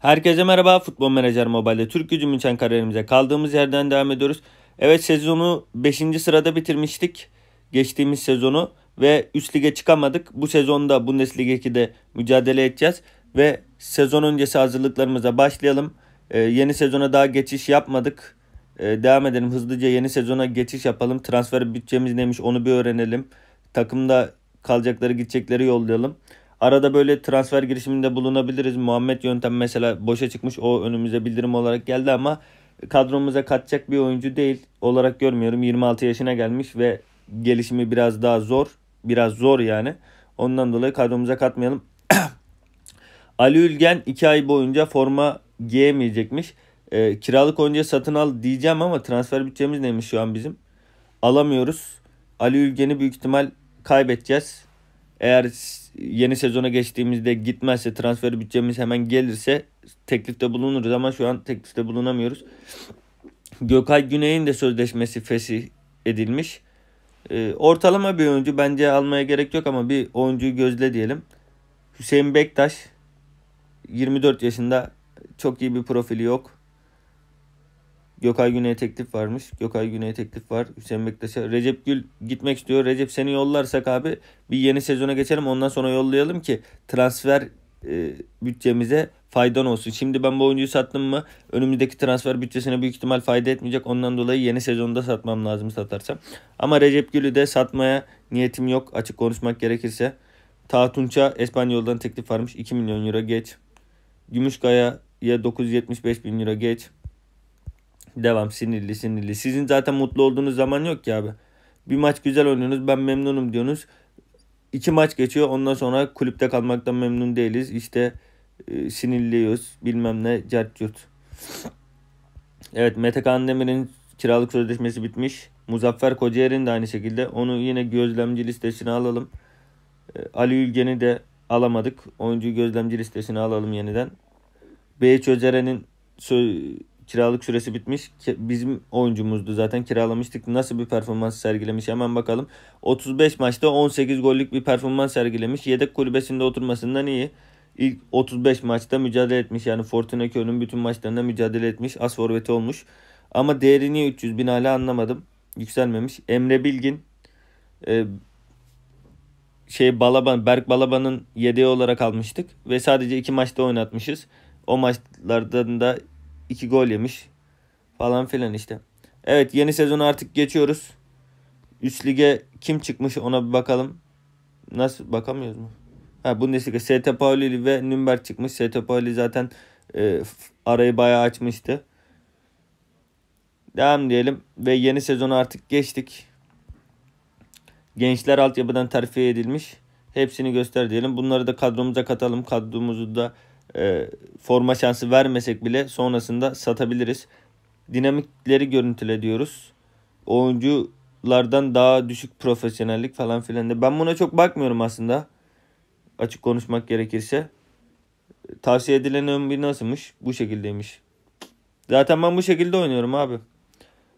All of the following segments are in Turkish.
Herkese merhaba. Futbol Menajer Mobile'de Türk gücüm için kararımıza kaldığımız yerden devam ediyoruz. Evet sezonu 5. sırada bitirmiştik. Geçtiğimiz sezonu ve üst lige çıkamadık. Bu sezonda Bundesliga 2'de mücadele edeceğiz. Ve sezon öncesi hazırlıklarımıza başlayalım. Ee, yeni sezona daha geçiş yapmadık. Ee, devam edelim hızlıca yeni sezona geçiş yapalım. Transfer bütçemiz neymiş onu bir öğrenelim. Takımda kalacakları gidecekleri yollayalım. Arada böyle transfer girişiminde bulunabiliriz. Muhammed Yöntem mesela boşa çıkmış. O önümüze bildirim olarak geldi ama kadromuza katacak bir oyuncu değil olarak görmüyorum. 26 yaşına gelmiş ve gelişimi biraz daha zor. Biraz zor yani. Ondan dolayı kadromuza katmayalım. Ali Ülgen 2 ay boyunca forma giyemeyecekmiş. E, kiralık oyuncu satın al diyeceğim ama transfer bütçemiz neymiş şu an bizim? Alamıyoruz. Ali Ülgen'i büyük ihtimal kaybedeceğiz. Eğer yeni sezona geçtiğimizde gitmezse transfer bütçemiz hemen gelirse teklifte bulunuruz ama şu an teklifte bulunamıyoruz. Gökay Güney'in de sözleşmesi fesih edilmiş. E, ortalama bir oyuncu bence almaya gerek yok ama bir oyuncuyu gözle diyelim. Hüseyin Bektaş 24 yaşında çok iyi bir profili yok. Gökay Güney'e teklif varmış. Gökay Güney'e teklif var. Hüseyin Bektaş'a. Recep Gül gitmek istiyor. Recep seni yollarsak abi bir yeni sezona geçelim. Ondan sonra yollayalım ki transfer e, bütçemize faydan olsun. Şimdi ben bu oyuncuyu sattım mı önümüzdeki transfer bütçesine büyük ihtimal fayda etmeyecek. Ondan dolayı yeni sezonda satmam lazım satarsam. Ama Recep Gül'ü de satmaya niyetim yok açık konuşmak gerekirse. Tatunç'a İspanyol'dan teklif varmış 2 milyon euro geç. Gümüşkaya'ya 975 bin euro geç. Devam sinirli sinirli. Sizin zaten mutlu olduğunuz zaman yok ki abi. Bir maç güzel oynuyorsunuz ben memnunum diyorsunuz. İki maç geçiyor ondan sonra kulüpte kalmaktan memnun değiliz. İşte e, sinirliyoruz bilmem ne cert yurt. Evet Mete Demir'in kiralık sözleşmesi bitmiş. Muzaffer Kocaer'in de aynı şekilde. Onu yine gözlemci listesine alalım. E, Ali Ülgen'i de alamadık. Oyuncu gözlemci listesine alalım yeniden. B. Çözeren'in Kiralık süresi bitmiş. Bizim oyuncumuzdu zaten kiralamıştık. Nasıl bir performans sergilemiş hemen bakalım. 35 maçta 18 gollük bir performans sergilemiş. Yedek kulübesinde oturmasından iyi. İlk 35 maçta mücadele etmiş. Yani Fortuna Köln'ün bütün maçlarında mücadele etmiş. As forveti olmuş. Ama değeri niye 300 bin hala anlamadım. Yükselmemiş. Emre Bilgin e, şey Balaban, Berk Balaban'ın yedeği olarak almıştık ve sadece iki maçta oynatmışız. O maçlardan da 2 gol yemiş falan filan işte. Evet yeni sezonu artık geçiyoruz. Üst lige kim çıkmış ona bir bakalım. Nasıl bakamıyoruz mu? Ha Bundesliga ST Pauli ve Nürnberg çıkmış. ST Pauli zaten e, arayı bayağı açmıştı. Devam diyelim ve yeni sezonu artık geçtik. Gençler altyapıdan terfi edilmiş. Hepsini göster diyelim. Bunları da kadromuza katalım. Kadromuzu da e, forma şansı vermesek bile sonrasında satabiliriz. Dinamikleri görüntüle diyoruz. Oyunculardan daha düşük profesyonellik falan filan de. Ben buna çok bakmıyorum aslında. Açık konuşmak gerekirse. Tavsiye edilen ön bir nasılmış? Bu şekildeymiş. Zaten ben bu şekilde oynuyorum abi.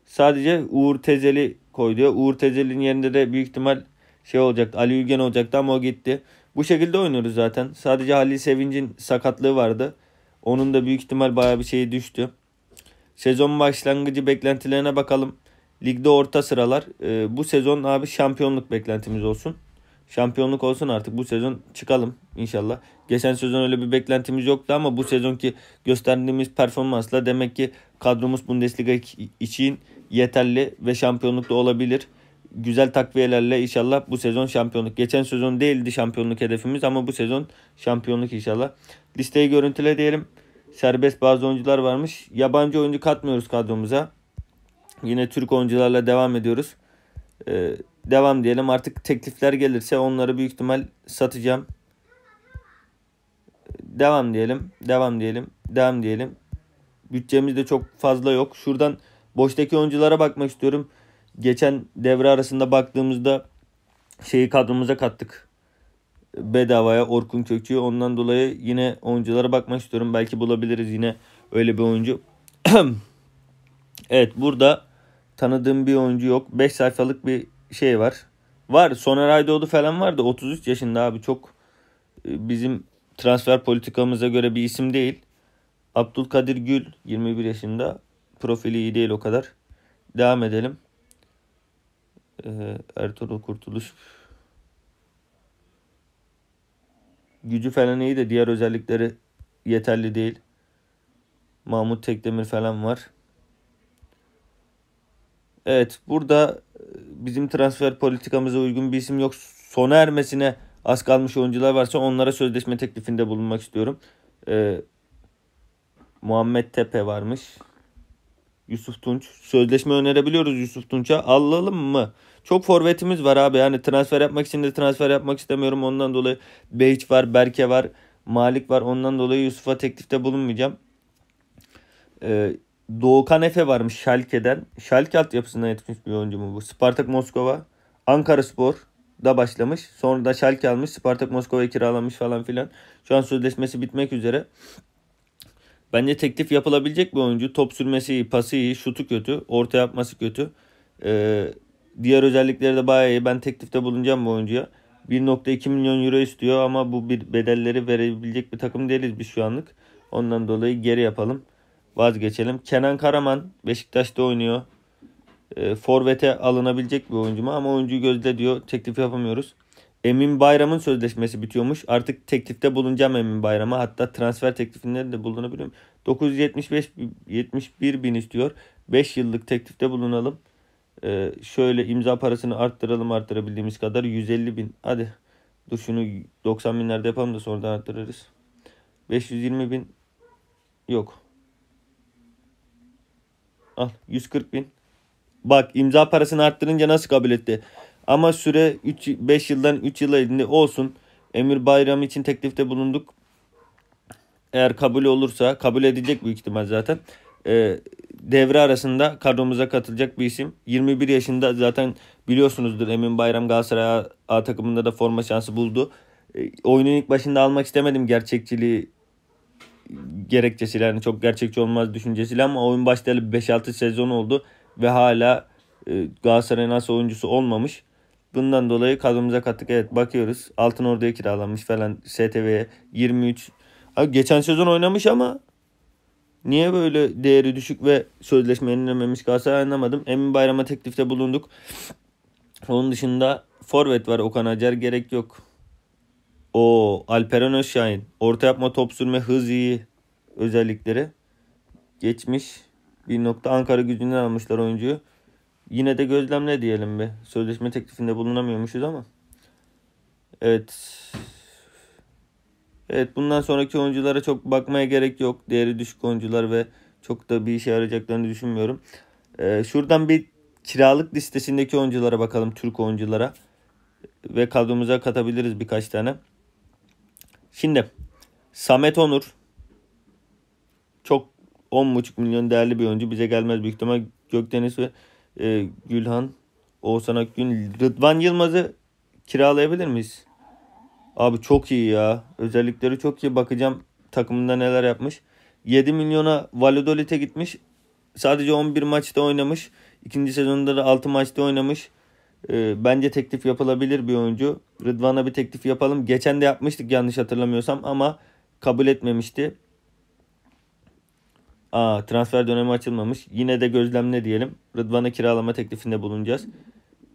Sadece Uğur Tezeli koy diyor. Uğur Tezeli'nin yerinde de büyük ihtimal şey olacaktı. Ali Ülgen olacaktı ama o gitti. Bu şekilde oynuyoruz zaten. Sadece Halil Sevinç'in sakatlığı vardı. Onun da büyük ihtimal bayağı bir şeyi düştü. Sezon başlangıcı beklentilerine bakalım. Ligde orta sıralar. Ee, bu sezon abi şampiyonluk beklentimiz olsun. Şampiyonluk olsun artık bu sezon çıkalım inşallah. Geçen sezon öyle bir beklentimiz yoktu ama bu sezonki gösterdiğimiz performansla demek ki kadromuz Bundesliga için yeterli ve şampiyonlukta olabilir güzel takviyelerle inşallah bu sezon şampiyonluk. Geçen sezon değildi şampiyonluk hedefimiz ama bu sezon şampiyonluk inşallah. Listeyi görüntüle diyelim. Serbest bazı oyuncular varmış. Yabancı oyuncu katmıyoruz kadromuza. Yine Türk oyuncularla devam ediyoruz. Ee, devam diyelim. Artık teklifler gelirse onları büyük ihtimal satacağım. Devam diyelim. Devam diyelim. Devam diyelim. Bütçemiz de çok fazla yok. Şuradan boştaki oyunculara bakmak istiyorum geçen devre arasında baktığımızda şeyi kadromuza kattık. Bedavaya Orkun Kökçü'yü. Ondan dolayı yine oyunculara bakmak istiyorum. Belki bulabiliriz yine öyle bir oyuncu. evet burada tanıdığım bir oyuncu yok. 5 sayfalık bir şey var. Var Soner Aydoğdu falan var da 33 yaşında abi çok e, bizim transfer politikamıza göre bir isim değil. Abdülkadir Gül 21 yaşında. Profili iyi değil o kadar. Devam edelim. Ee, Ertuğrul Kurtuluş gücü falan iyi de diğer özellikleri yeterli değil. Mahmut Tekdemir falan var. Evet burada e, bizim transfer politikamıza uygun bir isim yok. Sona ermesine az kalmış oyuncular varsa onlara sözleşme teklifinde bulunmak istiyorum. Ee, Muhammed Tepe varmış. Yusuf Tunç. Sözleşme önerebiliyoruz Yusuf Tunç'a. Alalım mı? Çok forvetimiz var abi. Yani transfer yapmak için de transfer yapmak istemiyorum. Ondan dolayı Beyç var, Berke var, Malik var. Ondan dolayı Yusuf'a teklifte bulunmayacağım. Ee, Doğukan Efe varmış Şalke'den. Şalke altyapısından yetişmiş bir oyuncu mu bu? Spartak Moskova. Ankara Spor da başlamış. Sonra da Schalke almış. Spartak Moskova'yı kiralamış falan filan. Şu an sözleşmesi bitmek üzere. Bence teklif yapılabilecek bir oyuncu. Top sürmesi iyi, pası iyi, şutu kötü, orta yapması kötü. Ee, diğer özellikleri de bayağı iyi. Ben teklifte bulunacağım bu oyuncuya. 1.2 milyon euro istiyor ama bu bir bedelleri verebilecek bir takım değiliz biz şu anlık. Ondan dolayı geri yapalım. Vazgeçelim. Kenan Karaman Beşiktaş'ta oynuyor. E, Forvet'e alınabilecek bir oyuncu mu? Ama oyuncuyu gözle diyor. Teklif yapamıyoruz. Emin Bayram'ın sözleşmesi bitiyormuş. Artık teklifte bulunacağım Emin Bayram'a. Hatta transfer teklifinde de bulunabilirim. 975 71 bin istiyor. 5 yıllık teklifte bulunalım. Ee, şöyle imza parasını arttıralım arttırabildiğimiz kadar. 150 bin. Hadi dur şunu 90 binlerde yapalım da sonradan arttırırız. 520 bin yok. Al 140 bin. Bak imza parasını arttırınca nasıl kabul etti? Ama süre 3, 5 yıldan 3 yıla elinde olsun. Emir Bayram için teklifte bulunduk. Eğer kabul olursa kabul edecek büyük ihtimal zaten. E, devre arasında kadromuza katılacak bir isim. 21 yaşında zaten biliyorsunuzdur Emin Bayram Galatasaray A, A takımında da forma şansı buldu. E, oyunun ilk başında almak istemedim gerçekçiliği gerekçesiyle yani çok gerçekçi olmaz düşüncesiyle ama oyun başlayalı 5-6 sezon oldu ve hala e, Galatasaray'ın nasıl oyuncusu olmamış. Bundan dolayı kadromuza kattık. Evet bakıyoruz. Altın Ordu'ya kiralanmış falan. STV'ye 23. Abi geçen sezon oynamış ama niye böyle değeri düşük ve sözleşme yenilememiş Galatasaray anlamadım. Emin Bayram'a teklifte bulunduk. Onun dışında forvet var Okan Acar gerek yok. O Alperen Özşahin. Orta yapma top sürme hız iyi özellikleri. Geçmiş. Bir nokta Ankara gücünden almışlar oyuncuyu. Yine de gözlemle diyelim bir. Sözleşme teklifinde bulunamıyormuşuz ama. Evet. Evet bundan sonraki oyunculara çok bakmaya gerek yok. Değeri düşük oyuncular ve çok da bir işe yarayacaklarını düşünmüyorum. Ee, şuradan bir kiralık listesindeki oyunculara bakalım. Türk oyunculara. Ve kadromuza katabiliriz birkaç tane. Şimdi Samet Onur. Çok 10,5 milyon değerli bir oyuncu. Bize gelmez büyük ihtimal Gökdeniz ve e, Gülhan, Oğuzhan Akgün, Rıdvan Yılmaz'ı kiralayabilir miyiz? Abi çok iyi ya. Özellikleri çok iyi. Bakacağım takımında neler yapmış. 7 milyona Valladolid'e gitmiş. Sadece 11 maçta oynamış. İkinci sezonda da 6 maçta oynamış. E, bence teklif yapılabilir bir oyuncu. Rıdvan'a bir teklif yapalım. Geçen de yapmıştık yanlış hatırlamıyorsam ama kabul etmemişti. Aa, transfer dönemi açılmamış. Yine de gözlemle diyelim. Rıdvan'a kiralama teklifinde bulunacağız.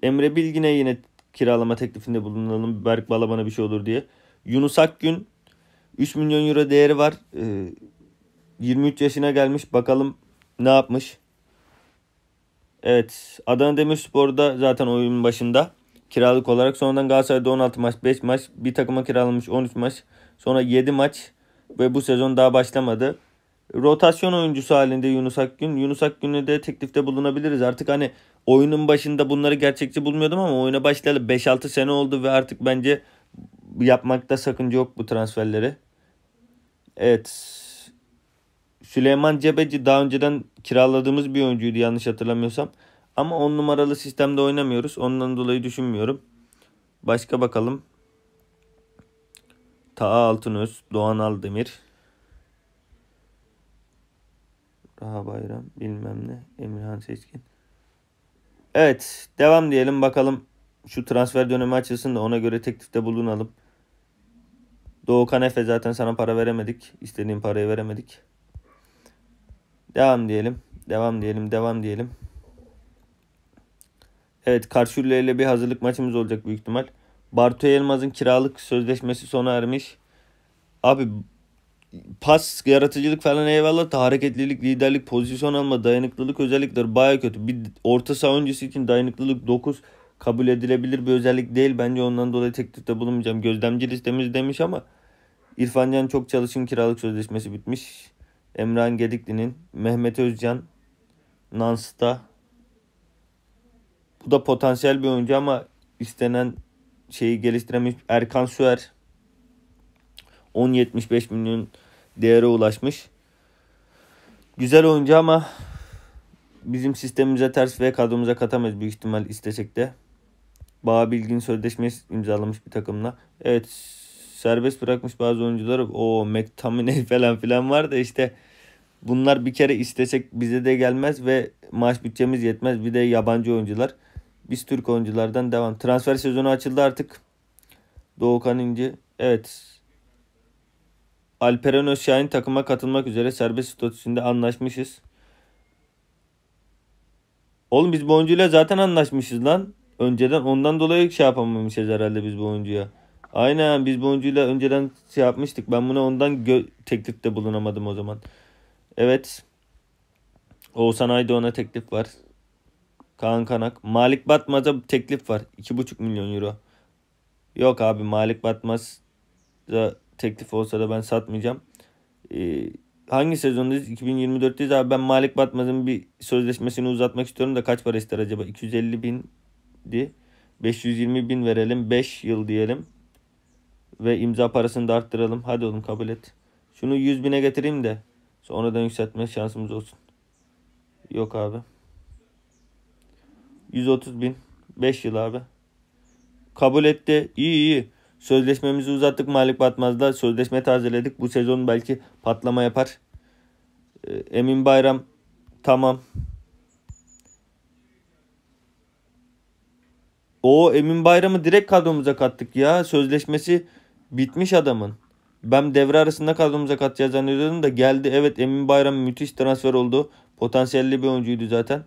Emre Bilgin'e yine kiralama teklifinde bulunalım. Berk Balaban'a bir şey olur diye. Yunus Akgün 3 milyon euro değeri var. Ee, 23 yaşına gelmiş. Bakalım ne yapmış. Evet. Adana Demirspor'da zaten oyunun başında kiralık olarak. Sonradan Galatasaray'da 16 maç, 5 maç, bir takıma kiralanmış 13 maç, sonra 7 maç ve bu sezon daha başlamadı rotasyon oyuncusu halinde Yunus Akgün. Yunus Akgün'e de teklifte bulunabiliriz. Artık hani oyunun başında bunları gerçekçi bulmuyordum ama oyuna başlayalı 5-6 sene oldu ve artık bence yapmakta sakınca yok bu transferleri. Evet. Süleyman Cebeci daha önceden kiraladığımız bir oyuncuydu yanlış hatırlamıyorsam. Ama 10 numaralı sistemde oynamıyoruz. Ondan dolayı düşünmüyorum. Başka bakalım. Taa Altınöz, Doğan Aldemir. Daha Bayram bilmem ne. Emirhan Seçkin. Evet devam diyelim bakalım. Şu transfer dönemi açılsın da ona göre teklifte bulunalım. Doğukan Efe zaten sana para veremedik. İstediğin parayı veremedik. Devam diyelim. Devam diyelim. Devam diyelim. Evet Karşıyla ile bir hazırlık maçımız olacak büyük ihtimal. Bartu Elmaz'ın kiralık sözleşmesi sona ermiş. Abi pas, yaratıcılık falan eyvallah da hareketlilik, liderlik, pozisyon alma, dayanıklılık özellikleri baya kötü. Bir orta saha oyuncusu için dayanıklılık 9 kabul edilebilir bir özellik değil. Bence ondan dolayı teklifte bulunmayacağım. Gözlemci listemiz demiş ama İrfan Can çok çalışın kiralık sözleşmesi bitmiş. Emrah'ın Gedikli'nin, Mehmet Özcan, Nans'ta. Bu da potansiyel bir oyuncu ama istenen şeyi geliştiremiş. Erkan Süer 10.75 milyon değere ulaşmış. Güzel oyuncu ama bizim sistemimize ters ve kadromuza katamayız büyük ihtimal istesek de. Bağ Bilgin sözleşme imzalamış bir takımla. Evet serbest bırakmış bazı oyuncuları. O McTominay falan filan var da işte bunlar bir kere istesek bize de gelmez ve maaş bütçemiz yetmez. Bir de yabancı oyuncular. Biz Türk oyunculardan devam. Transfer sezonu açıldı artık. Doğukan İnci. Evet Alperen Özşahin takıma katılmak üzere serbest statüsünde anlaşmışız. Oğlum biz bu oyuncuyla zaten anlaşmışız lan. Önceden ondan dolayı şey yapamamışız herhalde biz bu oyuncuya. Aynen biz bu oyuncuyla önceden şey yapmıştık. Ben buna ondan gö- teklifte bulunamadım o zaman. Evet. Oğuzhan Aydoğan'a teklif var. Kaan Kanak. Malik Batmaz'a teklif var. 2,5 milyon euro. Yok abi Malik Batmaz'a teklif olsa da ben satmayacağım. Ee, hangi sezondayız? 2024'teyiz abi ben Malik Batmaz'ın bir sözleşmesini uzatmak istiyorum da kaç para ister acaba? 250 bindi. 520 bin verelim. 5 yıl diyelim. Ve imza parasını da arttıralım. Hadi oğlum kabul et. Şunu 100 bine getireyim de sonradan yükseltme şansımız olsun. Yok abi. 130 bin. 5 yıl abi. Kabul etti. İyi iyi. Sözleşmemizi uzattık Malik Batmaz'da. Sözleşme tazeledik. Bu sezon belki patlama yapar. Ee, Emin Bayram tamam. O Emin Bayram'ı direkt kadromuza kattık ya. Sözleşmesi bitmiş adamın. Ben devre arasında kadromuza katacağız zannediyordum da geldi. Evet Emin Bayram müthiş transfer oldu. Potansiyelli bir oyuncuydu zaten.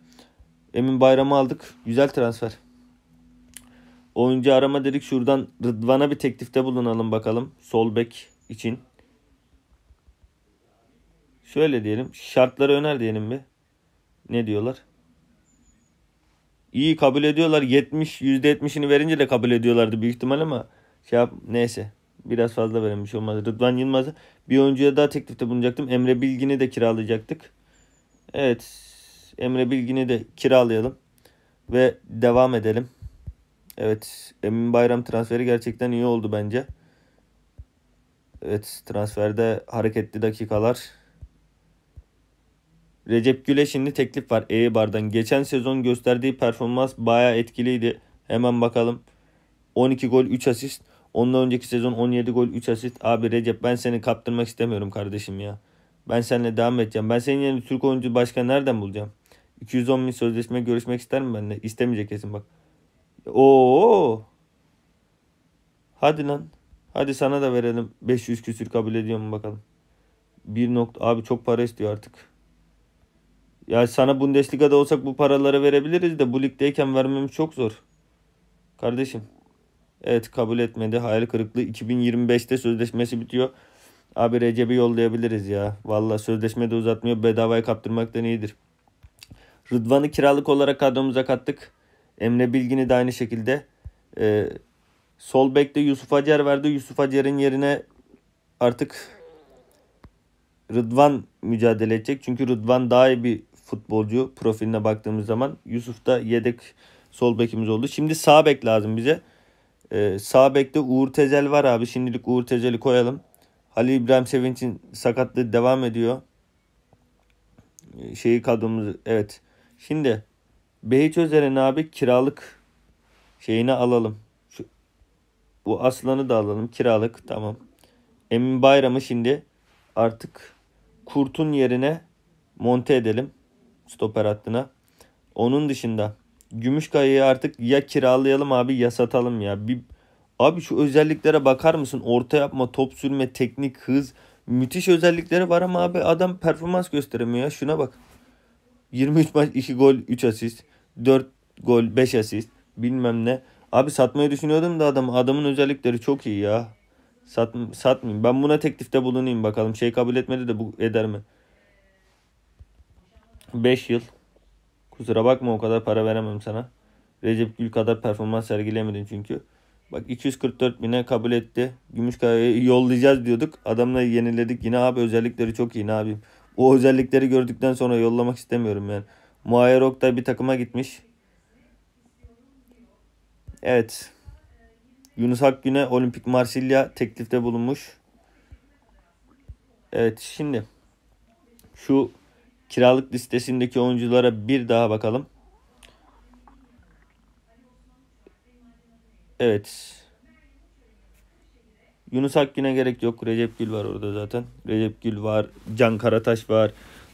Emin Bayram'ı aldık. Güzel transfer. Oyuncu arama dedik. Şuradan Rıdvan'a bir teklifte bulunalım bakalım. Sol bek için. Şöyle diyelim. Şartları öner diyelim bir. Ne diyorlar? İyi kabul ediyorlar. 70 %70'ini verince de kabul ediyorlardı büyük ihtimal ama şey yap, neyse. Biraz fazla verilmiş şey olmaz. Rıdvan Yılmaz'a bir oyuncuya daha teklifte bulunacaktım. Emre Bilgin'i de kiralayacaktık. Evet. Emre Bilgin'i de kiralayalım ve devam edelim. Evet Emin Bayram transferi gerçekten iyi oldu bence. Evet transferde hareketli dakikalar. Recep Güle şimdi teklif var Eibar'dan. Geçen sezon gösterdiği performans baya etkiliydi. Hemen bakalım. 12 gol 3 asist. Ondan önceki sezon 17 gol 3 asist. Abi Recep ben seni kaptırmak istemiyorum kardeşim ya. Ben seninle devam edeceğim. Ben senin yerine Türk oyuncu başka nereden bulacağım? 210 bin sözleşme görüşmek ister mi benimle? İstemeyecek kesin bak. Oo. Hadi lan. Hadi sana da verelim. 500 küsür kabul ediyor mu bakalım. 1 nokta abi çok para istiyor artık. Ya sana Bundesliga'da olsak bu paraları verebiliriz de bu ligdeyken vermemiz çok zor. Kardeşim. Evet kabul etmedi. Hayal kırıklığı 2025'te sözleşmesi bitiyor. Abi Recep'i yollayabiliriz ya. Valla sözleşme de uzatmıyor. Bedavaya kaptırmak da iyidir. Rıdvan'ı kiralık olarak kadromuza kattık. Emre Bilgin'i de aynı şekilde e, sol bekte Yusuf Acer verdi. Yusuf Acer'in yerine artık Rıdvan mücadele edecek. Çünkü Rıdvan daha iyi bir futbolcu profiline baktığımız zaman. Yusuf da yedek sol bekimiz oldu. Şimdi sağ bek lazım bize. Ee, sağ bekte Uğur Tezel var abi. Şimdilik Uğur Tezel'i koyalım. Halil İbrahim Sevinç'in sakatlığı devam ediyor. Ee, şeyi kadromuz evet. Şimdi B'yi çözer'in abi kiralık şeyini alalım. Şu, bu aslanı da alalım kiralık tamam. Emin Bayram'ı şimdi artık Kurt'un yerine monte edelim stoper hattına. Onun dışında Gümüşkaya'yı artık ya kiralayalım abi ya satalım ya. Bir, abi şu özelliklere bakar mısın? Orta yapma, top sürme, teknik, hız. Müthiş özellikleri var ama abi adam performans gösteremiyor ya. Şuna bak. 23 maç 2 gol 3 asist. 4 gol 5 asist. Bilmem ne. Abi satmayı düşünüyordum da adam adamın özellikleri çok iyi ya. Sat, satmayayım. Ben buna teklifte bulunayım bakalım. Şey kabul etmedi de bu eder mi? 5 yıl. Kusura bakma o kadar para veremem sana. Recep Gül kadar performans sergilemedim çünkü. Bak 244 bine kabul etti. Gümüşkaya'yı yollayacağız diyorduk. Adamla yeniledik. Yine abi özellikleri çok iyi ne yapayım. O özellikleri gördükten sonra yollamak istemiyorum yani. Muayyer Oktay bir takıma gitmiş. Evet. Yunus Akgün'e Olimpik Marsilya teklifte bulunmuş. Evet şimdi şu kiralık listesindeki oyunculara bir daha bakalım. Evet. Yunus Akgün'e gerek yok. Recep Gül var orada zaten. Recep Gül var. Can Karataş var.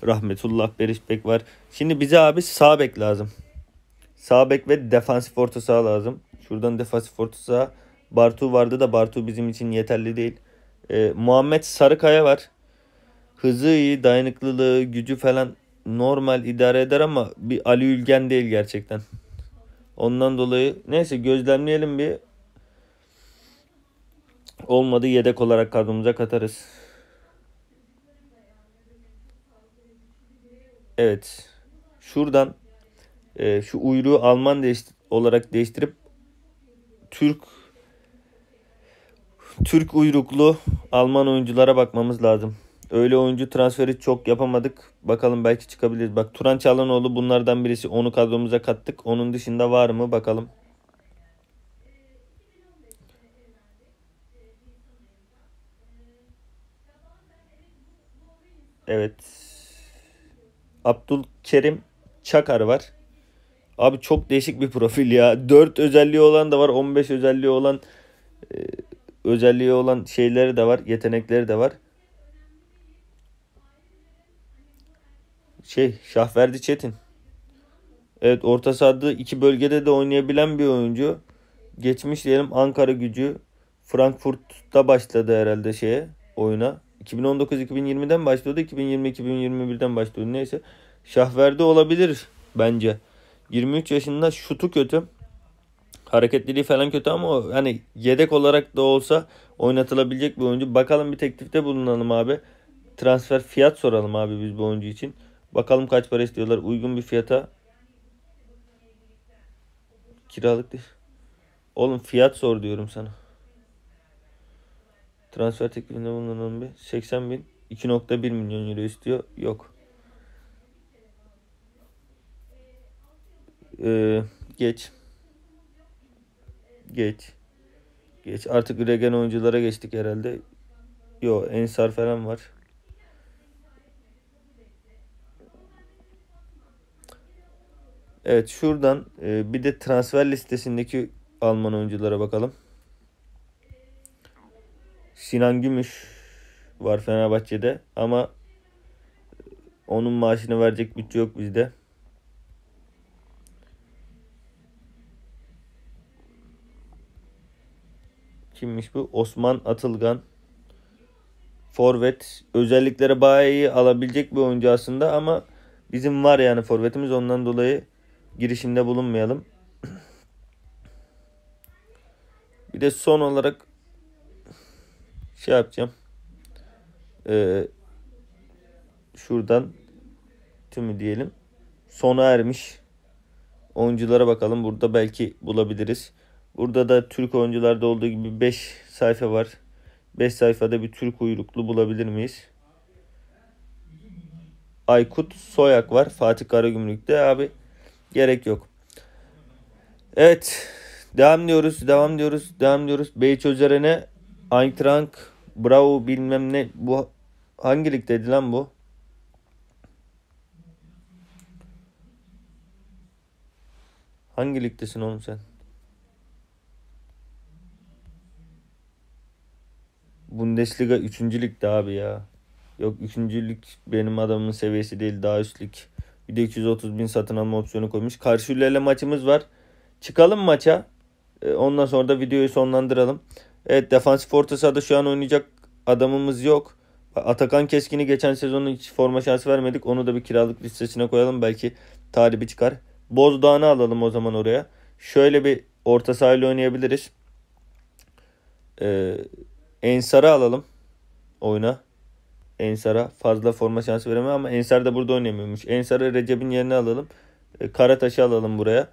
Rahmetullah Berişbek var. Şimdi bize abi sağ bek lazım. Sağ bek ve defansif orta saha lazım. Şuradan defansif orta saha. Bartu vardı da Bartu bizim için yeterli değil. Ee, Muhammed Sarıkaya var. Hızı iyi, dayanıklılığı, gücü falan normal idare eder ama bir Ali Ülgen değil gerçekten. Ondan dolayı neyse gözlemleyelim bir Olmadı yedek olarak kadromuza katarız. Evet. Şuradan e, şu uyruğu Alman değişti olarak değiştirip Türk Türk uyruklu Alman oyunculara bakmamız lazım. Öyle oyuncu transferi çok yapamadık. Bakalım belki çıkabiliriz. Bak Turan Çalanoğlu bunlardan birisi. Onu kadromuza kattık. Onun dışında var mı bakalım. Evet. Abdülkerim Çakar var. Abi çok değişik bir profil ya. 4 özelliği olan da var. 15 özelliği olan e, özelliği olan şeyleri de var. Yetenekleri de var. Şey Şahverdi Çetin. Evet orta sahada iki bölgede de oynayabilen bir oyuncu. Geçmiş diyelim Ankara gücü Frankfurt'ta başladı herhalde şeye oyuna. 2019-2020'den başlıyordu. 2020-2021'den başladı. Neyse. Şahverdi olabilir bence. 23 yaşında şutu kötü. Hareketliliği falan kötü ama o, hani yedek olarak da olsa oynatılabilecek bir oyuncu. Bakalım bir teklifte bulunalım abi. Transfer fiyat soralım abi biz bu oyuncu için. Bakalım kaç para istiyorlar. Uygun bir fiyata kiralık değil. Oğlum fiyat sor diyorum sana. Transfer teklifinde bulunan bir 80 bin 2.1 milyon euro istiyor. Yok. Ee, geç. Geç. Geç. Artık regen oyunculara geçtik herhalde. Yo Ensar falan var. Evet şuradan e, bir de transfer listesindeki Alman oyunculara bakalım. Sinan Gümüş var Fenerbahçe'de ama onun maaşını verecek bütçe yok bizde. Kimmiş bu? Osman Atılgan. Forvet. Özelliklere bayağı iyi alabilecek bir oyuncu aslında ama bizim var yani forvetimiz ondan dolayı girişimde bulunmayalım. bir de son olarak şey yapacağım. Ee, şuradan tümü diyelim. Sona ermiş. Oyunculara bakalım. Burada belki bulabiliriz. Burada da Türk oyuncularda olduğu gibi 5 sayfa var. 5 sayfada bir Türk uyruklu bulabilir miyiz? Aykut Soyak var. Fatih Karagümrük'te abi gerek yok. Evet. Devam diyoruz, devam diyoruz, devam diyoruz. Beyç Özeren'e Eintracht Bravo bilmem ne bu hangi ligdeydi lan bu? Hangi ligdesin oğlum sen? Bundesliga 3. ligde abi ya. Yok 3. lig benim adamın seviyesi değil daha üst lig. Bir de 330 bin satın alma opsiyonu koymuş. Karşıyla maçımız var. Çıkalım maça. Ee, ondan sonra da videoyu sonlandıralım. Evet defansif orta sahada şu an oynayacak adamımız yok. Atakan Keskin'i geçen sezonun hiç forma şansı vermedik. Onu da bir kiralık listesine koyalım. Belki talibi çıkar. Bozdağ'ını alalım o zaman oraya. Şöyle bir orta sahayla oynayabiliriz. Ee, Ensar'ı alalım oyuna. Ensar'a fazla forma şansı veremem ama Ensar da burada oynamıyormuş. Ensar'ı Recep'in yerine alalım. Ee, Karataş'ı alalım buraya.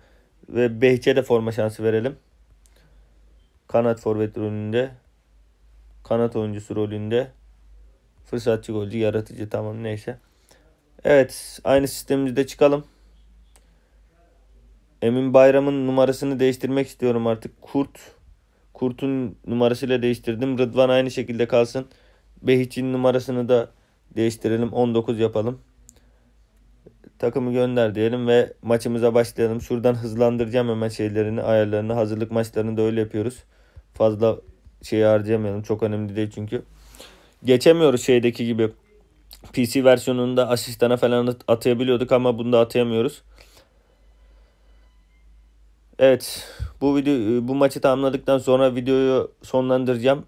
Ve Behç'e de forma şansı verelim. Kanat forvet rolünde, kanat oyuncusu rolünde fırsatçı golcü, yaratıcı tamam neyse. Evet aynı sistemimizde çıkalım. Emin Bayram'ın numarasını değiştirmek istiyorum artık. Kurt. Kurt'un numarasıyla değiştirdim. Rıdvan aynı şekilde kalsın. Behiç'in numarasını da değiştirelim. 19 yapalım. Takımı gönder diyelim ve maçımıza başlayalım. Şuradan hızlandıracağım hemen şeylerini, ayarlarını. Hazırlık maçlarını da öyle yapıyoruz fazla şey harcayamayalım. Çok önemli değil çünkü. Geçemiyoruz şeydeki gibi. PC versiyonunda asistana falan atayabiliyorduk ama bunu da atayamıyoruz. Evet. Bu video bu maçı tamamladıktan sonra videoyu sonlandıracağım.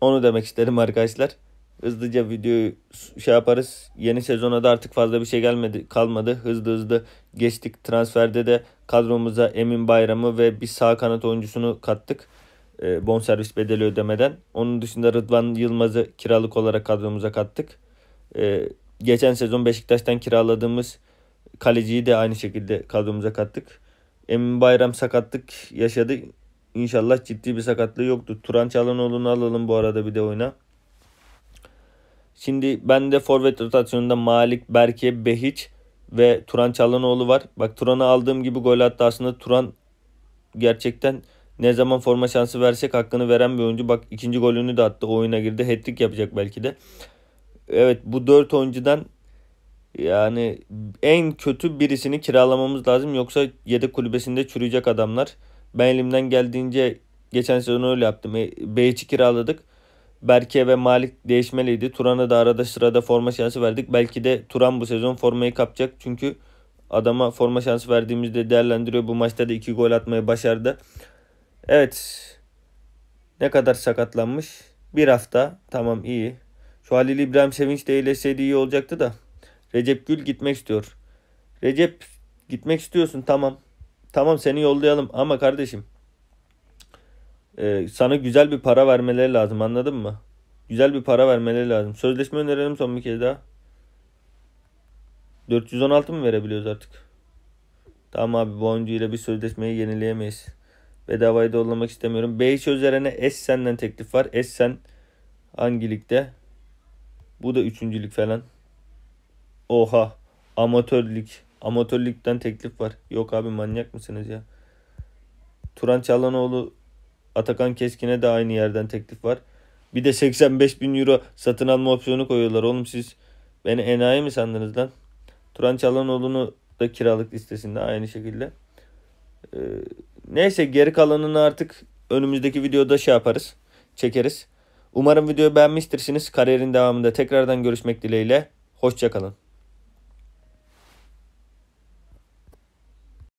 Onu demek istedim arkadaşlar. Hızlıca videoyu şey yaparız. Yeni sezona da artık fazla bir şey gelmedi kalmadı. Hızlı hızlı geçtik. Transferde de kadromuza Emin Bayramı ve bir sağ kanat oyuncusunu kattık. E, bonservis bedeli ödemeden. Onun dışında Rıdvan Yılmaz'ı kiralık olarak kadromuza kattık. E, geçen sezon Beşiktaş'tan kiraladığımız kaleciyi de aynı şekilde kadromuza kattık. Emin Bayram sakatlık yaşadı. İnşallah ciddi bir sakatlığı yoktu. Turan Çalanoğlu'nu alalım bu arada bir de oyna Şimdi ben de forvet rotasyonunda Malik, Berke, Behiç ve Turan Çalhanoğlu var. Bak Turan'ı aldığım gibi gol attı aslında Turan gerçekten ne zaman forma şansı versek hakkını veren bir oyuncu. Bak ikinci golünü de attı. O oyuna girdi. hat yapacak belki de. Evet bu dört oyuncudan yani en kötü birisini kiralamamız lazım. Yoksa yedek kulübesinde çürüyecek adamlar. Ben elimden geldiğince geçen sezon öyle yaptım. E, b kiraladık. Berke ve Malik değişmeliydi. Turan'a da arada sırada forma şansı verdik. Belki de Turan bu sezon formayı kapacak. Çünkü adama forma şansı verdiğimizde değerlendiriyor. Bu maçta da 2 gol atmayı başardı. Evet. Ne kadar sakatlanmış? Bir hafta. Tamam iyi. Şu Halil İbrahim Sevinç de iyileşseydi iyi olacaktı da. Recep Gül gitmek istiyor. Recep gitmek istiyorsun tamam. Tamam seni yollayalım ama kardeşim ee, sana güzel bir para vermeleri lazım anladın mı? Güzel bir para vermeleri lazım. Sözleşme önerelim son bir kez daha. 416 mı verebiliyoruz artık? Tamam abi bu oyuncuyla bir sözleşmeyi yenileyemeyiz. Bedavayı olmak istemiyorum. B üzerine S senden teklif var. S sen hangi ligde? Bu da üçüncülük falan. Oha. Amatörlük. Amatörlükten teklif var. Yok abi manyak mısınız ya? Turan Çalanoğlu. Atakan Keskin'e de aynı yerden teklif var. Bir de 85 bin euro satın alma opsiyonu koyuyorlar. Oğlum siz beni enayi mi sandınız lan? Turan Çalanoğlu'nu da kiralık listesinde aynı şekilde. Ee, neyse geri kalanını artık önümüzdeki videoda şey yaparız. Çekeriz. Umarım videoyu beğenmiştirsiniz. Kariyerin devamında tekrardan görüşmek dileğiyle. Hoşçakalın.